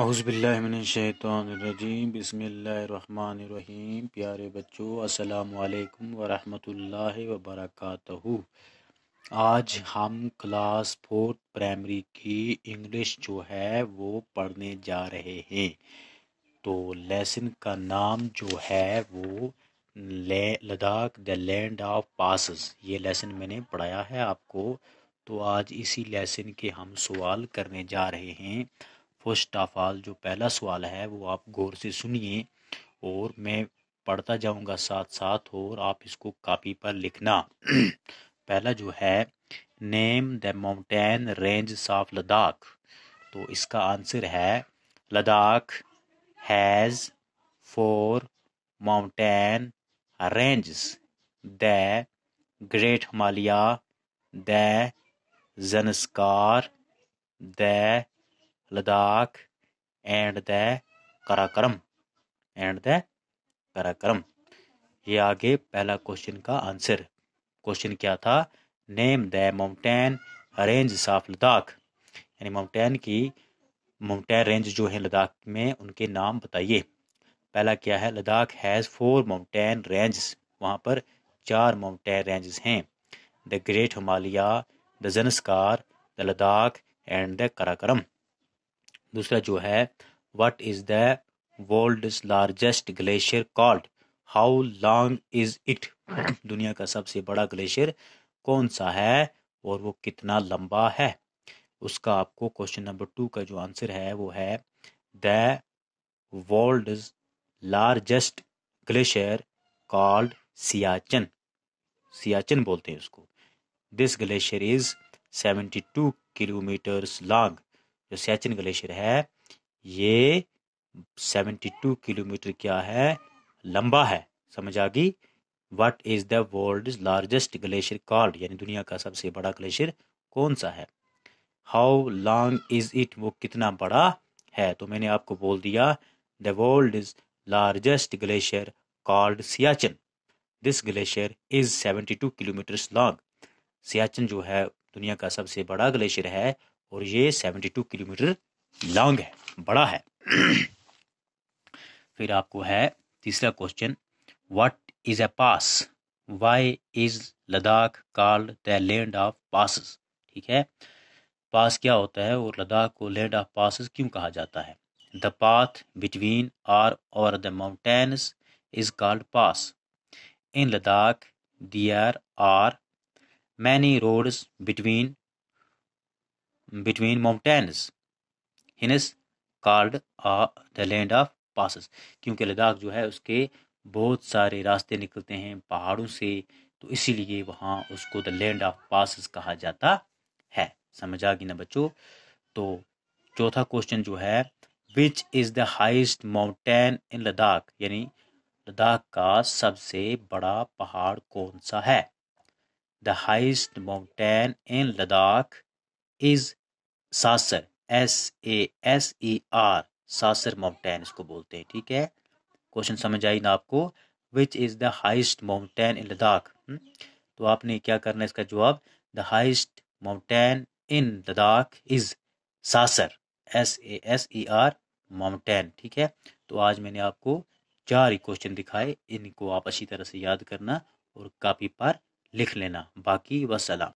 اعوذ باللہ من الشیطان الرجیم بسم اللہ الرحمن الرحیم پیارے بچوں السلام علیکم ورحمۃ اللہ وبرکاتہ آج ہم کلاس فورتھ پرائمری کی انگلش جو ہے وہ پڑھنے جا رہے ہیں تو لیسن کا نام جو ہے وہ Ladakh the land of passes یہ لیسن میں نے پڑھایا ہے آپ کو تو آج اسی لیسن کے ہم سوال کرنے جا رہے ہیں فسٹ آف آل جو پہلا سوال ہے وہ آپ غور سے سنیے اور میں پڑھتا جاؤں گا ساتھ ساتھ اور آپ اس کو کاپی پر لکھنا پہلا جو ہے name the mountain range of Ladakh تو اس کا آنسر ہے Ladakh has four mountain range the great Himalaya the Zanskar the Ladakh and the Karakoram and the کرا کرم یہ آگے پہلا کوشچن کا آنسر کوشچن کیا تھا name the mountain range of Ladakh یعنی ماؤنٹین کی ماؤنٹین رینج جو ہیں لداخ میں ان کے نام بتائیے پہلا کیا ہے Ladakh has four mountain ranges وہاں پر چار ماؤنٹین رینجز ہیں the great Himalaya the Zanskar the Ladakh and the Karakoram دوسرا جو ہے what is the world's largest glacier called how long is it دنیا کا سب سے بڑا گلیشیئر کون سا ہے اور وہ کتنا لمبا ہے اس کا آپ کو کوشچن نمبر ٹو کا جو آنسر ہے وہ ہے the world largest glacier called Siachen Siachen بولتے ہیں اس کو this glacier is seventy two kilometres long جو سیچن گلیشیئر ہے یہ سیونٹی ٹو کلو میٹر کیا ہے لمبا ہے سمجھ آ گی what is the world largest glacier called یعنی دنیا کا سب سے بڑا گلیشیئر کون سا ہے ہاؤ لانگ از اٹ وہ کتنا بڑا ہے تو میں نے آپ کو بول دیا the world is largest glacier called Siachen this glacier is seventy two kilometres long Siachen جو ہے دنیا کا سب سے بڑا گلیشیئر ہے اور یہ seventy two kilometre long ہے بڑا ہے پھر آپ کو ہے تیسرا question what is a pass why is Ladakh called the land of passes ٹھیک ہے پاس کیا ہوتا ہے اور لداخ کو لینڈ آف پاسز کیوں کہا جاتا ہے دا پاتھ بٹوین آر اور the mountains is called pass in Ladakh there are are many roads between between mountains hence called the land of passes کیونکہ لداخ جو ہے اس کے بہت سارے راستے نکلتے ہیں پہاڑوں سے تو اسی لیے وہاں اس کو دا لینڈ آف پاسز کہا جاتا ہے سمجھ آ گئی نا بچوں تو چوتھا کوشچن جو ہے which is the highest mountain in Ladakh یعنی لداخ کا سب سے بڑا پہاڑ کون سا ہے the highest mountain in Ladakh is Saser S A S E R Saser mountain اس کو بولتے ہیں ٹھیک ہے کوشچن سمجھ آئی نا آپ کو which is the highest mountain in Ladakh تو آپ نے کیا کرنا ہے اس کا جواب the highest mountain in Ladakh is Saser S A S E R mountain ٹھیک ہے تو آج میں نے آپ کو چار ہی کوشچن دکھائے ان کو آپ اچھی طرح سے یاد کرنا اور کاپی پر لکھ لینا باقی وسلام